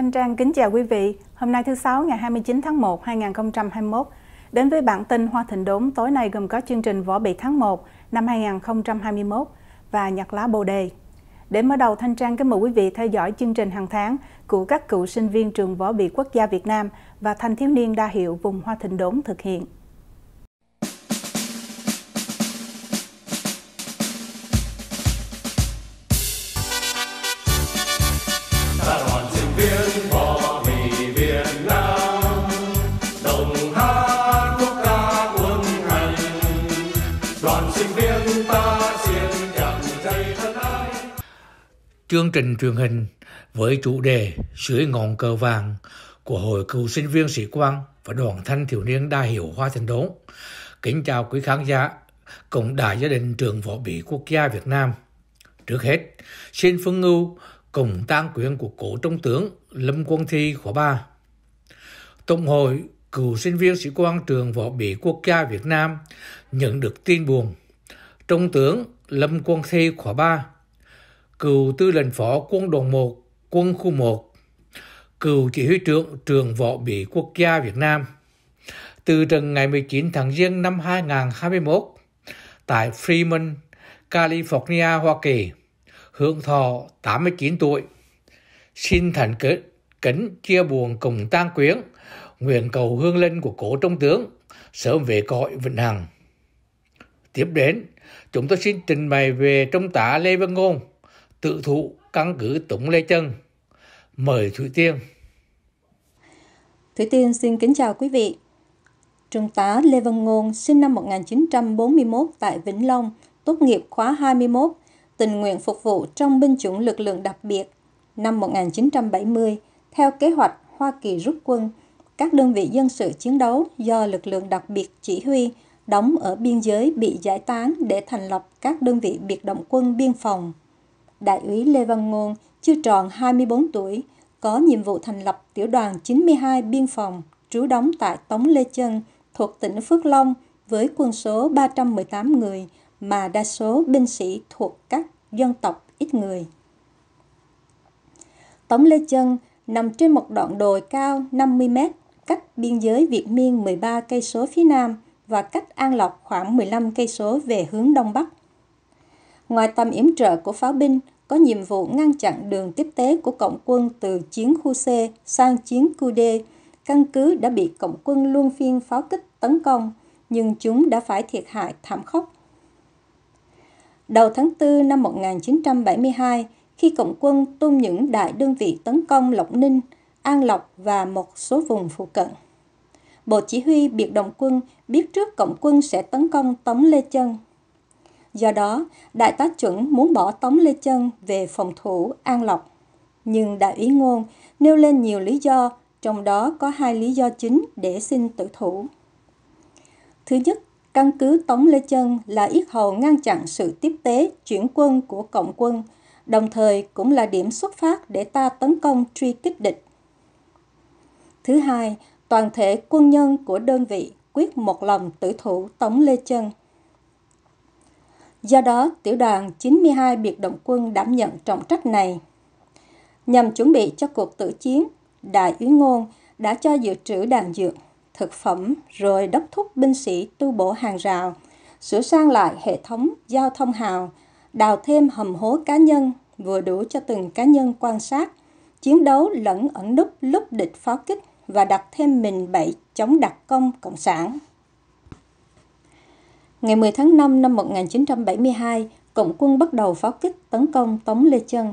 Thanh Trang kính chào quý vị. Hôm nay thứ Sáu ngày 29 tháng 1, 2021. Đến với bản tin Hoa Thịnh Đốn tối nay gồm có chương trình Võ Bị tháng 1 năm 2021 và Nhạc Lá Bồ Đề. Để mở đầu Thanh Trang kính mời quý vị theo dõi chương trình hàng tháng của các cựu sinh viên trường Võ Bị Quốc gia Việt Nam và thanh thiếu niên đa hiệu vùng Hoa Thịnh Đốn thực hiện. chương trình truyền hình với chủ đề Dưới ngọn cờ vàng của Hội Cựu sinh viên sĩ quan và Đoàn Thanh Thiếu niên Đa Hiểu Hoa Thành Đốn. Kính chào quý khán giả, cùng đại gia đình trường võ bị quốc gia Việt Nam. Trước hết, xin phân ngưu cùng tang quyền của cổ trung tướng Lâm Quân Thi khóa ba Tổng hội cựu sinh viên sĩ quan trường võ bị quốc gia Việt Nam nhận được tin buồn. Trung tướng Lâm Quân Thi khóa ba cựu tư lệnh phó quân đoàn 1, quân khu 1, cựu chỉ huy trưởng trường võ bị quốc gia Việt Nam. Từ trần ngày 19 tháng Giêng năm 2021 tại Fremont, California, Hoa Kỳ, hưởng thọ 89 tuổi. Xin thành kết kính chia buồn cùng tang quyến, nguyện cầu hương linh của cổ trung tướng sớm về cõi vĩnh hằng. Tiếp đến, chúng tôi xin trình bày về Trung tá Lê Văn Ngôn, tự thụ căn cứ tổng Lê Trân. Mời Thủy Tiên. Thủy Tiên xin kính chào quý vị. Trung tá Lê Văn Ngôn sinh năm 1941 tại Vĩnh Long, tốt nghiệp khóa 21, tình nguyện phục vụ trong binh chủng lực lượng đặc biệt. Năm 1970, theo kế hoạch Hoa Kỳ rút quân, các đơn vị dân sự chiến đấu do lực lượng đặc biệt chỉ huy đóng ở biên giới bị giải tán để thành lập các đơn vị biệt động quân biên phòng. Đại úy Lê Văn Ngôn, chưa tròn 24 tuổi, có nhiệm vụ thành lập tiểu đoàn 92 biên phòng trú đóng tại Tống Lê Chân thuộc tỉnh Phước Long với quân số 318 người mà đa số binh sĩ thuộc các dân tộc ít người. Tống Lê Chân nằm trên một đoạn đồi cao 50 m cách biên giới Việt Miên 13 cây số phía nam và cách An Lộc khoảng 15 cây số về hướng đông bắc. Ngoài tầm yểm trợ của pháo binh, có nhiệm vụ ngăn chặn đường tiếp tế của Cộng quân từ chiến khu C sang chiến khu D. Căn cứ đã bị Cộng quân luân phiên pháo kích tấn công, nhưng chúng đã phải thiệt hại thảm khốc. Đầu tháng 4 năm 1972, khi Cộng quân tung những đại đơn vị tấn công Lộc Ninh, An Lộc và một số vùng phụ cận. Bộ Chỉ huy Biệt động quân biết trước Cộng quân sẽ tấn công Tống Lê Chân Do đó, Đại tá Chuẩn muốn bỏ Tống Lê Chân về phòng thủ An Lộc. Nhưng Đại úy Ngôn nêu lên nhiều lý do, trong đó có hai lý do chính để xin tự thủ. Thứ nhất, căn cứ Tống Lê Chân là yết hầu ngăn chặn sự tiếp tế chuyển quân của Cộng quân, đồng thời cũng là điểm xuất phát để ta tấn công truy kích địch. Thứ hai, toàn thể quân nhân của đơn vị quyết một lòng tử thủ Tống Lê Chân. Do đó, tiểu đoàn 92 biệt động quân đảm nhận trọng trách này. Nhằm chuẩn bị cho cuộc tử chiến, Đại úy Ngôn đã cho dự trữ đạn dược, thực phẩm rồi đốc thúc binh sĩ tu bổ hàng rào, sửa sang lại hệ thống giao thông hào, đào thêm hầm hố cá nhân vừa đủ cho từng cá nhân quan sát, chiến đấu lẫn ẩn núp lúc địch pháo kích và đặt thêm mình bẫy chống đặc công cộng sản. Ngày 10 tháng 5 năm 1972, Cộng quân bắt đầu pháo kích tấn công Tống Lê Chân.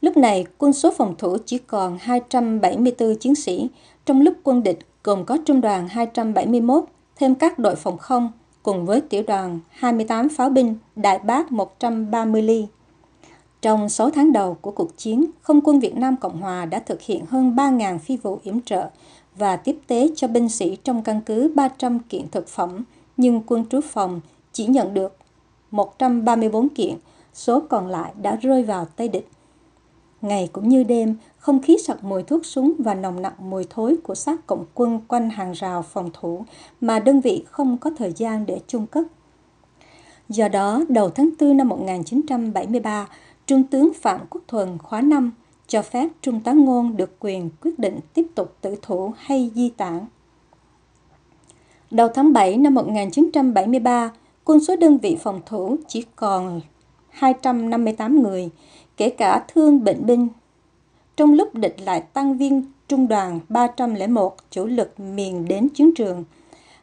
Lúc này, quân số phòng thủ chỉ còn 274 chiến sĩ, trong lúc quân địch gồm có trung đoàn 271, thêm các đội phòng không, cùng với tiểu đoàn 28 pháo binh Đại Bác 130 ly. Trong 6 tháng đầu của cuộc chiến, Không quân Việt Nam Cộng Hòa đã thực hiện hơn 3.000 phi vụ yểm trợ và tiếp tế cho binh sĩ trong căn cứ 300 kiện thực phẩm, nhưng quân trú phòng chỉ nhận được 134 kiện, số còn lại đã rơi vào tay địch. Ngày cũng như đêm, không khí sặc mùi thuốc súng và nồng nặng mùi thối của xác cộng quân quanh hàng rào phòng thủ mà đơn vị không có thời gian để chôn cất. Do đó, đầu tháng 4 năm 1973, Trung tướng Phạm Quốc Thuần khóa 5 cho phép Trung tá Ngôn được quyền quyết định tiếp tục tử thủ hay di tản Đầu tháng 7 năm 1973, quân số đơn vị phòng thủ chỉ còn 258 người, kể cả thương bệnh binh. Trong lúc địch lại tăng viên trung đoàn 301 chủ lực miền đến chiến trường,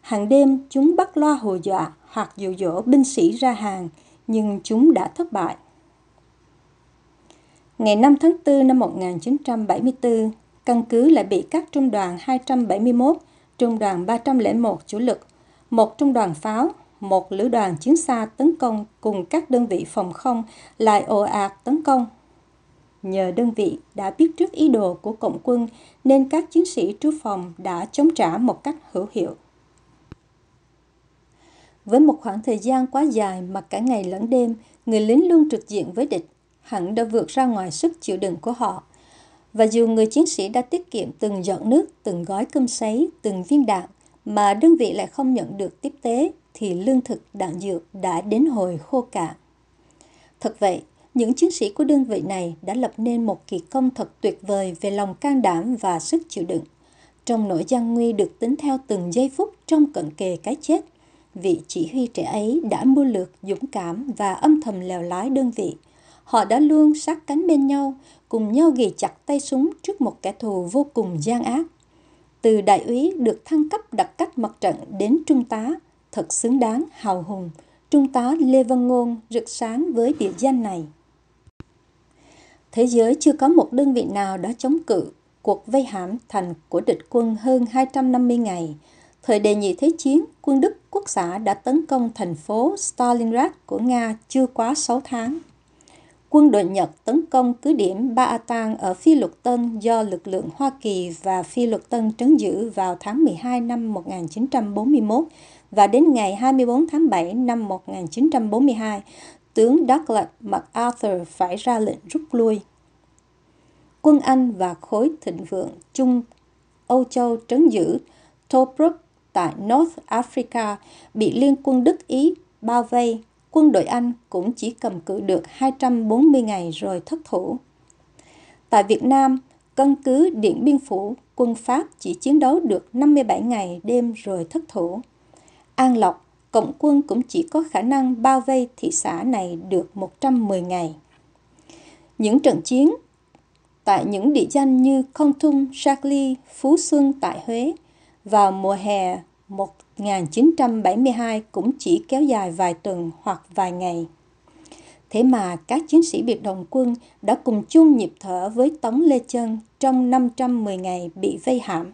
hàng đêm chúng bắt loa hù dọa hoặc dụ dỗ binh sĩ ra hàng, nhưng chúng đã thất bại. Ngày 5 tháng 4 năm 1974, căn cứ lại bị các trung đoàn 271 trung đoàn 301 chủ lực, một trung đoàn pháo, một lữ đoàn chiến xa tấn công cùng các đơn vị phòng không lại ồ ạt tấn công. Nhờ đơn vị đã biết trước ý đồ của Cộng quân nên các chiến sĩ trú phòng đã chống trả một cách hữu hiệu. Với một khoảng thời gian quá dài mà cả ngày lẫn đêm, người lính luôn trực diện với địch, hẳn đã vượt ra ngoài sức chịu đựng của họ. Và dù người chiến sĩ đã tiết kiệm từng giọt nước, từng gói cơm sấy, từng viên đạn, mà đơn vị lại không nhận được tiếp tế, thì lương thực đạn dược đã đến hồi khô cạn. Thật vậy, những chiến sĩ của đơn vị này đã lập nên một kỳ công thật tuyệt vời về lòng can đảm và sức chịu đựng. Trong nỗi gian nguy được tính theo từng giây phút trong cận kề cái chết, vị chỉ huy trẻ ấy đã mưu lược dũng cảm và âm thầm lèo lái đơn vị – họ đã luôn sát cánh bên nhau, cùng nhau ghi chặt tay súng trước một kẻ thù vô cùng gian ác. Từ đại úy được thăng cấp đặc cách mặt trận đến trung tá, thật xứng đáng, hào hùng. Trung tá Lê Văn Ngôn rực sáng với địa danh này. Thế giới chưa có một đơn vị nào đã chống cự cuộc vây hãm thành của địch quân hơn 250 ngày. Thời đề nhị thế chiến, quân Đức quốc xã đã tấn công thành phố Stalingrad của Nga chưa quá 6 tháng quân đội Nhật tấn công cứ điểm Ba Atang ở Phi Luật Tân do lực lượng Hoa Kỳ và Phi Luật Tân trấn giữ vào tháng 12 năm 1941 và đến ngày 24 tháng 7 năm 1942, tướng Douglas MacArthur phải ra lệnh rút lui. Quân Anh và khối thịnh vượng chung Âu Châu trấn giữ Tobruk tại North Africa bị liên quân Đức Ý bao vây quân đội Anh cũng chỉ cầm cự được 240 ngày rồi thất thủ. Tại Việt Nam, căn cứ Điện Biên Phủ, quân Pháp chỉ chiến đấu được 57 ngày đêm rồi thất thủ. An Lộc, Cộng quân cũng chỉ có khả năng bao vây thị xã này được 110 ngày. Những trận chiến tại những địa danh như Kon Tum, Charlie, Phú Xuân tại Huế vào mùa hè 1972 cũng chỉ kéo dài vài tuần hoặc vài ngày. Thế mà các chiến sĩ biệt động quân đã cùng chung nhịp thở với Tống Lê Chân trong 510 ngày bị vây hãm.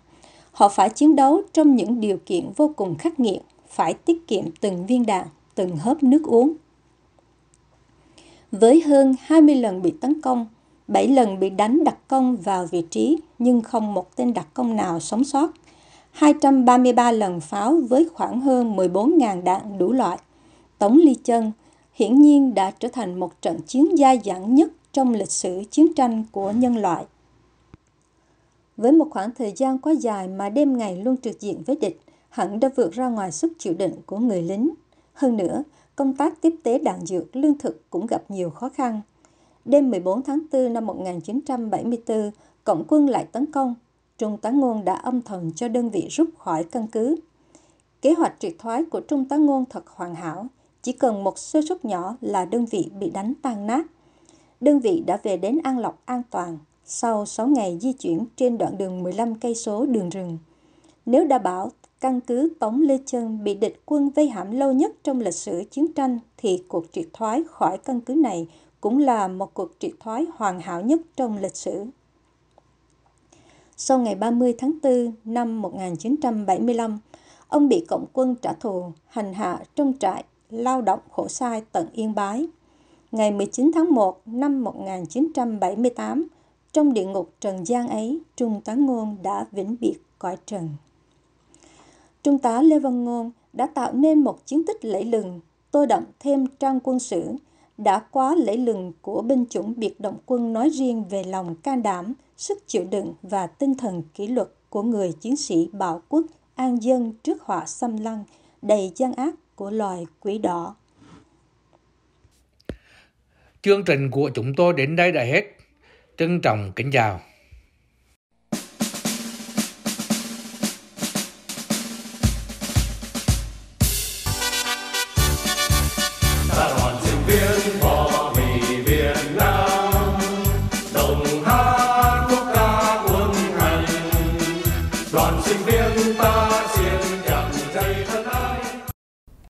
Họ phải chiến đấu trong những điều kiện vô cùng khắc nghiệt, phải tiết kiệm từng viên đạn, từng hớp nước uống. Với hơn 20 lần bị tấn công, 7 lần bị đánh đặc công vào vị trí nhưng không một tên đặc công nào sống sót. 233 lần pháo với khoảng hơn 14.000 đạn đủ loại. Tống Ly Chân hiển nhiên đã trở thành một trận chiến dai dẳng nhất trong lịch sử chiến tranh của nhân loại. Với một khoảng thời gian quá dài mà đêm ngày luôn trực diện với địch, hẳn đã vượt ra ngoài sức chịu đựng của người lính. Hơn nữa, công tác tiếp tế đạn dược, lương thực cũng gặp nhiều khó khăn. Đêm 14 tháng 4 năm 1974, Cộng quân lại tấn công, Trung tá Ngôn đã âm thầm cho đơn vị rút khỏi căn cứ. Kế hoạch triệt thoái của Trung tá Ngôn thật hoàn hảo, chỉ cần một sơ suất nhỏ là đơn vị bị đánh tan nát. Đơn vị đã về đến An Lộc an toàn sau 6 ngày di chuyển trên đoạn đường 15 cây số đường rừng. Nếu đã bảo căn cứ Tống Lê Chân bị địch quân vây hãm lâu nhất trong lịch sử chiến tranh thì cuộc triệt thoái khỏi căn cứ này cũng là một cuộc triệt thoái hoàn hảo nhất trong lịch sử sau ngày 30 tháng 4 năm 1975, ông bị cộng quân trả thù, hành hạ trong trại, lao động khổ sai tận Yên Bái. Ngày 19 tháng 1 năm 1978, trong địa ngục trần gian ấy, Trung tá Ngôn đã vĩnh biệt cõi trần. Trung tá Lê Văn Ngôn đã tạo nên một chiến tích lẫy lừng, tô đậm thêm trang quân sử, đã quá lễ lừng của binh chủng biệt động quân nói riêng về lòng can đảm, sức chịu đựng và tinh thần kỷ luật của người chiến sĩ bảo quốc an dân trước họa xâm lăng đầy gian ác của loài quỷ đỏ. Chương trình của chúng tôi đến đây đã hết. Trân trọng kính chào.